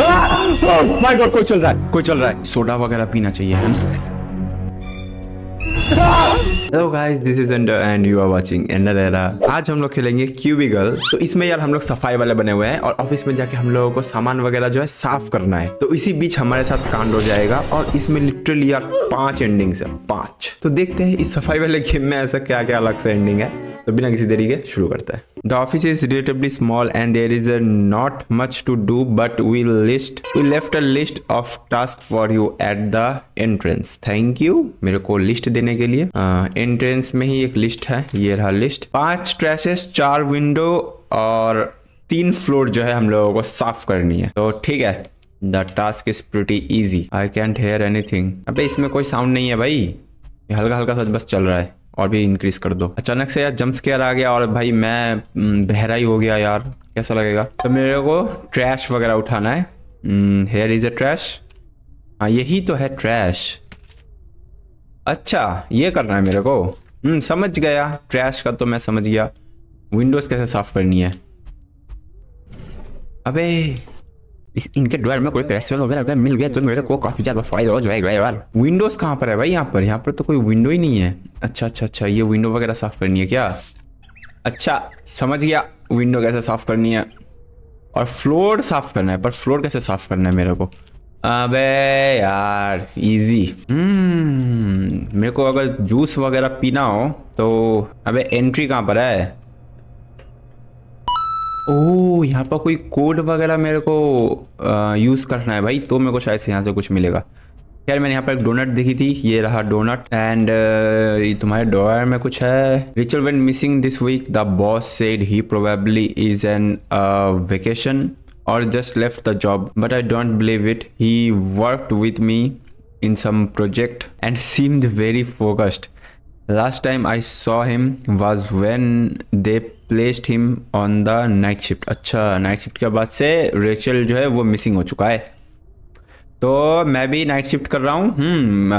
My oh God कोई चल रहा है कोई चल रहा है सोडा वगैरह पीना चाहिए है ना hello guys this is Ender and you are watching Ender Era आज हम लोग खेलेंगे क्यूबिकल तो इसमें यार हम लोग सफाई वाले बने हुए हैं और ऑफिस में जाके हम लोगों को सामान वगैरह जो है साफ करना है तो इसी बीच हमारे साथ कांड हो जाएगा और इसमें लिटरली यार पांच एंडिंग्स है पांच तो देखते हैं इस सफाई वाले गेम में ऐसा क्या क्या अलग से एंडिंग है तो बिना किसी तरीके शुरू करता है the office is relatively small and there is not much to do but we list we left a list of task for you at the entrance thank you मेरे को लिस्ट देने के लिए एंट्रेंस में ही एक लिस्ट है ये रहा लिस्ट पांच ट्रेसेस चार विंडो और तीन फ्लोर जो है हम लोगों को साफ करनी है तो ठीक है the task is pretty easy I can't hear anything अब इसमें कोई साउंड नहीं है भाई हल्का हल्का सच बस चल रहा है और भी इंक्रीज कर दो अचानक से यार जम्प स्केयर आ गया और भाई मैं बहरा ही हो गया यार कैसा लगेगा तो मेरे को ट्रैश वगैरह उठाना है हेयर इज अ ट्रैश हाँ यही तो है ट्रैश अच्छा ये करना है मेरे को समझ गया ट्रैश का तो मैं समझ गया विंडोज़ कैसे साफ़ करनी है अबे इस इनके ड्वेल में कोई पैसे वगैरह अगर मिल गया तो मेरे को काफ़ी ज़्यादा फायदा हो जाएगा यार विंडोज़ कहाँ पर है भाई यहाँ पर यहाँ पर तो कोई विंडो ही नहीं है अच्छा अच्छा अच्छा ये विंडो वगैरह साफ़ करनी है क्या अच्छा समझ गया विंडो कैसे साफ़ करनी है और फ्लोर साफ़ करना है पर फ्लोर कैसे साफ़ करना है मेरे को अब यार इजी हम्म, मेरे को अगर जूस वगैरह पीना हो तो अबे एंट्री कहाँ पर है ओह यहाँ पर कोई कोड वगैरह मेरे को यूज़ करना है भाई तो मेरे को शायद से यहाँ से कुछ मिलेगा खैर मैंने यहाँ पर एक डोनट देखी थी ये रहा डोनट एंड तुम्हारे डॉयर में कुछ है Rachel went missing this week the boss said he probably is on vacation और just left the job but I don't believe it he worked with me in some project and seemed very focused last time I saw him was when they placed him on the night shift अच्छा night shift के बाद से Rachel जो है वो missing हो चुका है तो मैं भी नाइट शिफ्ट कर रहा हूँ हम्म,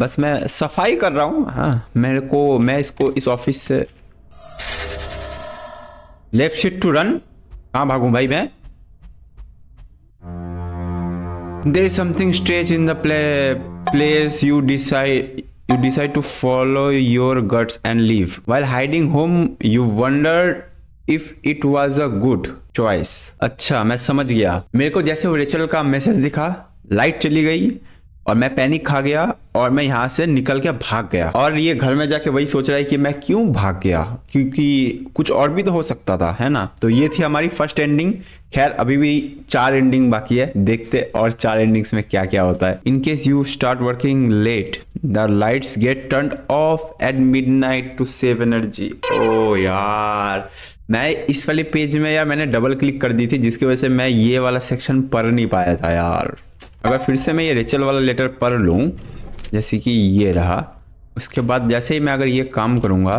बस मैं सफाई कर रहा हूँ हाँ मेरे को मैं इसको इस ऑफिस से लेफ्ट शिफ्ट टू रन कहाँ भागू भाई मैं there is something stretch in the play place you decide you decide to follow your guts and leave. While hiding home, you wonder if it was a good choice. अच्छा मैं समझ गया मेरे को जैसे रेचल का मैसेज दिखा light चली गई और मैं पैनिक खा गया और मैं यहाँ से निकल के भाग गया और ये घर में जाके वही सोच रहा है कि मैं क्यों भाग गया क्योंकि कुछ और भी तो हो सकता था है ना तो ये थी हमारी फर्स्ट एंडिंग खैर अभी भी चार एंडिंग बाकी है देखते और चार एंडिंग्स में क्या क्या होता है in case you start working late the lights get turn off at midnight to save energy ओ यार मैं इस वाले पेज में यार मैंने डबल क्लिक कर दी थी जिसकी वजह से मैं ये वाला सेक्शन पढ़ नहीं पाया था यार अगर फिर से मैं ये रेचल वाला लेटर पढ़ लूँ जैसे कि ये रहा उसके बाद जैसे ही मैं अगर ये काम करूँगा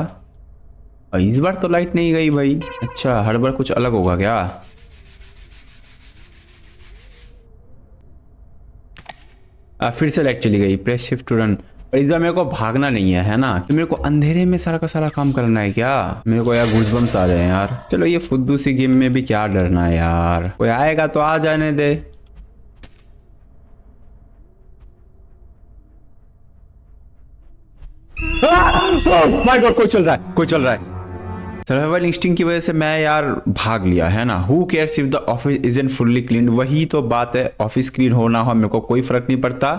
इस बार तो लाइट नहीं गई भाई अच्छा हर बार कुछ अलग होगा क्या आ, फिर से लाइट चली गई प्रेस शिफ्ट टू रन और इस बार मेरे को भागना नहीं है है ना तो मेरे को अंधेरे में सारा का सारा काम करना है क्या मेरे को यार घुसबम्स आ रहे हैं यार चलो ये फुद्दू सी गेम में भी क्या डरना है यार कोई आएगा तो आ जाने दे माय oh गॉड कोई चल रहा है कोई चल रहा है सर्वाइवल इंस्टिंग की वजह से मैं यार भाग लिया है ना who cares if the office is an fully clean वही तो बात है ऑफिस क्लीन होना हो मेरे को कोई फर्क नहीं पड़ता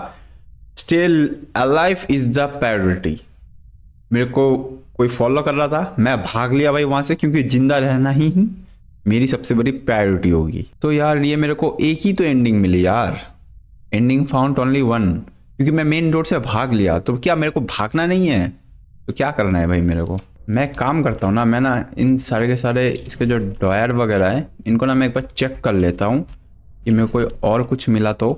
still life is the priority मेरे को कोई फॉलो कर रहा था मैं भाग लिया भाई वहां से क्योंकि जिंदा रहना ही, ही मेरी सबसे बड़ी प्रायोरिटी होगी तो यार ये मेरे को एक ही तो एंडिंग मिली यार एंडिंग फाउंड ओनली वन क्योंकि मैं मेन रोड से भाग लिया तो क्या मेरे को भागना नहीं है तो क्या करना है भाई मेरे को मैं काम करता हूँ ना मैं ना इन सारे के सारे इसके जो डॉयर वगैरह हैं इनको ना मैं एक बार चेक कर लेता हूँ कि मेरे कोई और कुछ मिला तो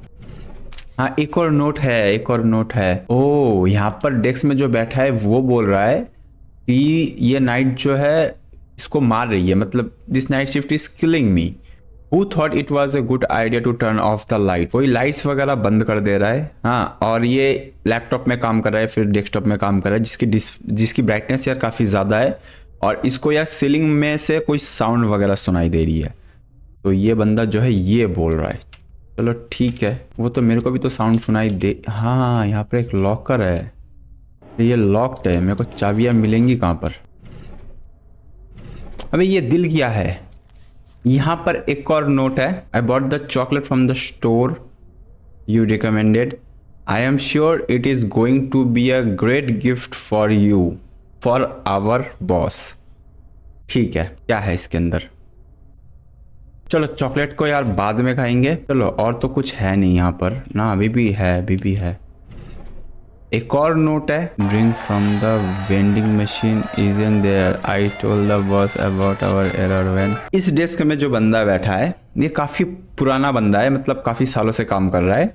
हाँ एक और नोट है एक और नोट है ओ यहाँ पर डेस्क में जो बैठा है वो बोल रहा है कि ये नाइट जो है इसको मार रही है मतलब this night shift is killing me who thought it was a good idea to turn off the light वही लाइट्स वगैरह बंद कर दे रहा है हाँ और ये लैपटॉप में काम कर रहा है फिर डेस्कटॉप में काम कर रहा है जिसकी डिस जिसकी ब्राइटनेस यार काफ़ी ज़्यादा है और इसको यार सीलिंग में से कोई साउंड वगैरह सुनाई दे रही है तो ये बंदा जो है ये बोल रहा है चलो ठीक है वो तो मेरे को भी तो साउंड सुनाई दे हाँ यहाँ पर एक लॉकर है तो ये लॉकड है मेरे को चाबियाँ मिलेंगी कहाँ पर अबे ये दिल क्या है यहाँ पर एक और नोट है I bought the chocolate from the store you recommended I am sure it is going to be a great gift for you for our boss ठीक है क्या है इसके अंदर चलो चॉकलेट को यार बाद में खाएंगे चलो और तो कुछ है नहीं यहाँ पर ना अभी भी है अभी भी है एक और नोट है drink from the vending machine is in there I told the boss about our error वैन इस डेस्क में जो बंदा बैठा है ये काफ़ी पुराना बंदा है मतलब काफ़ी सालों से काम कर रहा है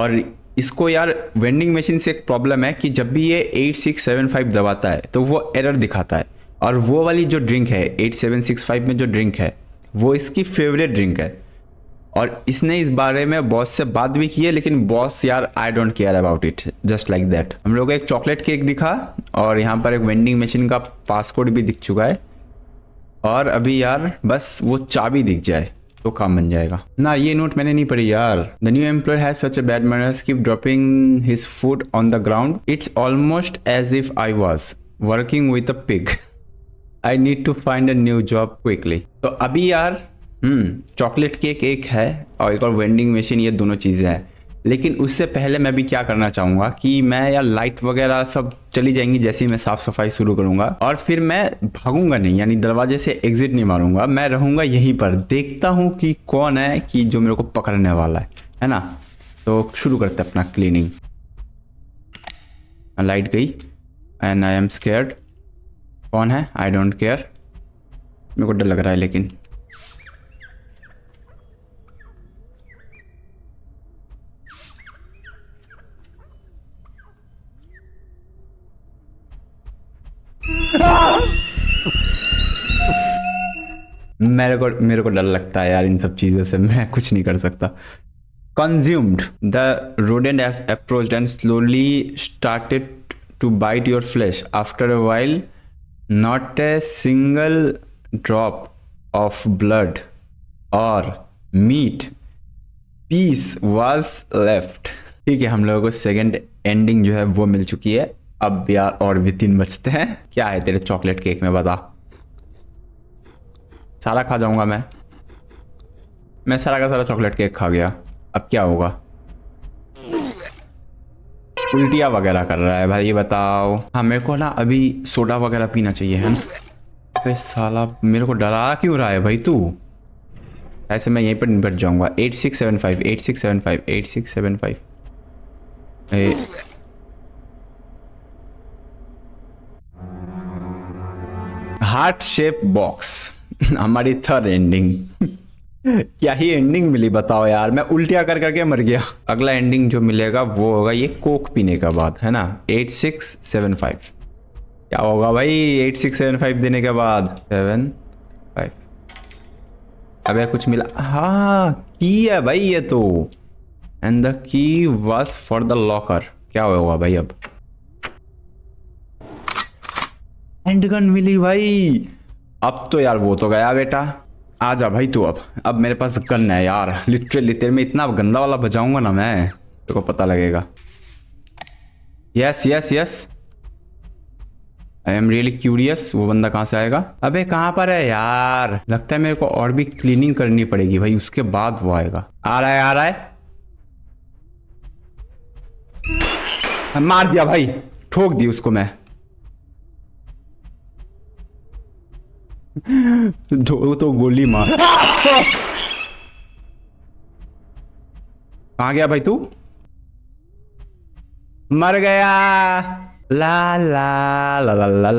और इसको यार वेंडिंग मशीन से एक प्रॉब्लम है कि जब भी ये 8675 दबाता है तो वो एरर दिखाता है और वो वाली जो ड्रिंक है 8765 में जो ड्रिंक है वो इसकी फेवरेट ड्रिंक है और इसने इस बारे में बॉस से बात भी की है लेकिन बॉस यार I don't care about it just like that हम लोग एक चॉकलेट केक दिखा और यहाँ पर एक वेंडिंग मशीन का पासकोड भी दिख चुका है और अभी यार बस वो चाबी दिख जाए तो काम बन जाएगा ना ये नोट मैंने नहीं पढ़ी यार the new employee has such a bad manners keep dropping his food on the ground it's almost as if I was working with a pig I need to find a new job quickly तो अभी यार chocolate हम्म, cake एक है और एक और vending machine ये दोनों चीज़ें हैं लेकिन उससे पहले मैं भी क्या करना चाहूँगा कि मैं या लाइट वगैरह सब चली जाएंगी जैसे ही मैं साफ़ सफाई शुरू करूँगा और फिर मैं भागूंगा नहीं यानी दरवाजे से एग्जिट नहीं मारूंगा मैं रहूँगा यहीं पर देखता हूँ कि कौन है कि जो मेरे को पकड़ने वाला है है ना तो शुरू करते अपना क्लीनिंग लाइट हाँ, गई एंड आई एम स्केयर्ड कौन है आई डोंट केयर मेरे को डर लग रहा है लेकिन मेरे को मेरे को डर लगता है यार इन सब चीजों से मैं कुछ नहीं कर सकता consumed the rodent approach and slowly started to bite your flesh after a while not a single drop of blood और मीट पीस वॉज लेफ्ट ठीक है हम लोगों को सेकेंड एंडिंग जो है वो मिल चुकी है अब यार और भी तीन बचते हैं क्या है तेरे चॉकलेट केक में बता सारा खा जाऊंगा मैं मैं सारा का सारा चॉकलेट केक खा गया अब क्या होगा उल्टिया वगैरह कर रहा है भाई ये बताओ हाँ मेरे को ना अभी सोडा वगैरह पीना चाहिए है ना तो साला मेरे को डरा क्यों रहा है भाई तू ऐसे मैं यहीं पर निपट जाऊंगा eight six seven five eight six seven five eight six seven five heart shape box हमारी थर्ड एंडिंग क्या ही एंडिंग मिली बताओ यार मैं उल्टिया कर करके मर गया अगला एंडिंग जो मिलेगा वो होगा ये कोक पीने का बाद है ना एट सिक्स सेवन फाइव क्या होगा भाई एट सिक्स सेवन फाइव देने के बाद सेवन फाइव अब कुछ मिला हाँ की है भाई ये तो and the key was for the locker क्या होगा भाई अब हैंडगन मिली भाई अब तो यार वो तो गया बेटा आ जा भाई तू अब अब मेरे पास गन है यार लिटरली तेरे में इतना गंदा वाला बजाऊंगा ना मैं तेरे को पता लगेगा yes yes yes I am really curious वो बंदा कहाँ से आएगा अबे कहाँ पर है यार लगता है मेरे को और भी क्लीनिंग करनी पड़ेगी भाई उसके बाद वो आएगा आ रहा है आ रहा है मार दिया भाई ठोक दी उसको मैं दो तो गोली मार कहा गया भाई तू मर गया ला ला ला ला ला ला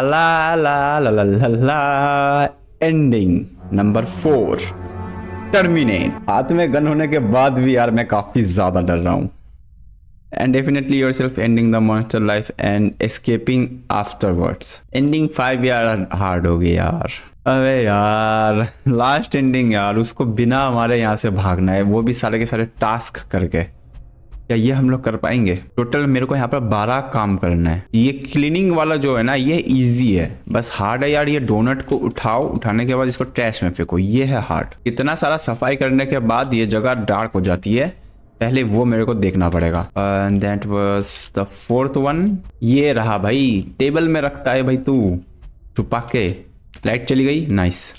ला ला ला ला ला ला एंडिंग नंबर फोर टर्मिनेट हाथ में गन होने के बाद भी यार मैं काफी ज्यादा डर रहा हूं and definitely yourself ending the monster life and escaping afterwards ending 5 यार hard हो गई यार यार लास्ट एंडिंग यार उसको बिना हमारे यहाँ से भागना है वो भी सारे के सारे टास्क करके क्या ये हम लोग कर पाएंगे टोटल मेरे को यहाँ पर बारह काम करना है ये क्लीनिंग वाला जो है ना ये इजी है बस हार्ड है यार ये डोनट को उठाओ उठाने के बाद इसको ट्रैश में फेंको ये है हार्ड इतना सारा सफाई करने के बाद ये जगह डार्क हो जाती है पहले वो मेरे को देखना पड़ेगा that was the fourth one ये रहा भाई टेबल में रखता है भाई तू छुपा के लाइट चली गई नाइस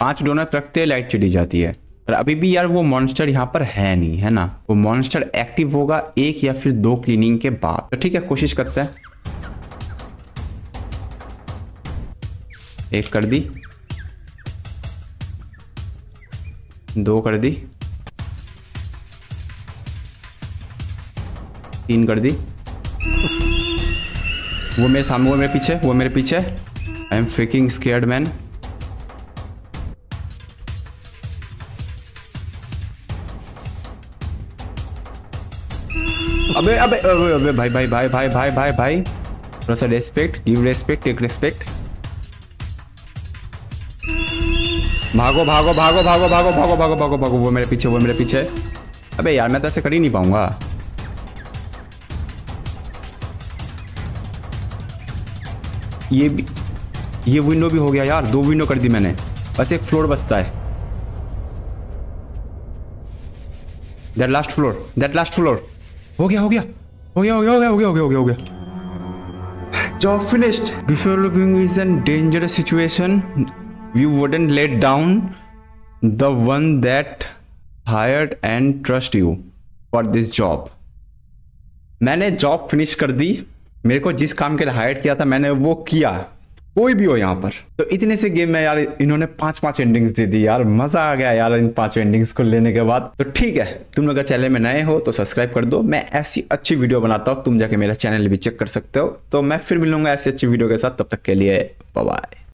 पांच डोनट रखते लाइट चली जाती है पर अभी भी यार वो मॉन्स्टर यहाँ पर है नहीं है ना वो मॉन्स्टर एक्टिव होगा एक या फिर दो क्लीनिंग के बाद तो ठीक है कोशिश करते हैं एक कर दी दो कर दी तीन कर दी वो मेरे सामने वो मेरे पीछे वो मेरे पीछे I am fucking scared man अबे अबे अबे अबे भाई भाई भाई भाई भाई भाई भाई थोड़ा सा respect give respect take respect भागो भागो भागो भागो भागो भागो भागो भागो भागो वो मेरे पीछे वो मेरे पीछे अबे यार मैं तो ऐसे कर ही नहीं पाऊंगा ये भी ये विंडो भी हो गया यार दो विंडो कर दी मैंने बस एक फ्लोर बचता है that last floor that last floor हो गया हो गया हो गया हो गया हो गया हो गया हो गया हो गया हो गया job finished looking is an dangerous situation you wouldn't let down the one that hired and trust you for this job मैंने जॉब फिनिश कर दी मेरे को जिस काम के लिए हायर किया था मैंने वो किया कोई भी हो यहाँ पर तो इतने से गेम में यार इन्होंने पांच पांच एंडिंग्स दे दी यार मजा आ गया यार इन पांच एंडिंग्स को लेने के बाद तो ठीक है तुम लोग अगर चैनल में नए हो तो सब्सक्राइब कर दो मैं ऐसी अच्छी वीडियो बनाता हूँ तुम जाके मेरा चैनल भी चेक कर सकते हो तो मैं फिर मिलूंगा ऐसी अच्छी वीडियो के साथ तब तक के लिए बाय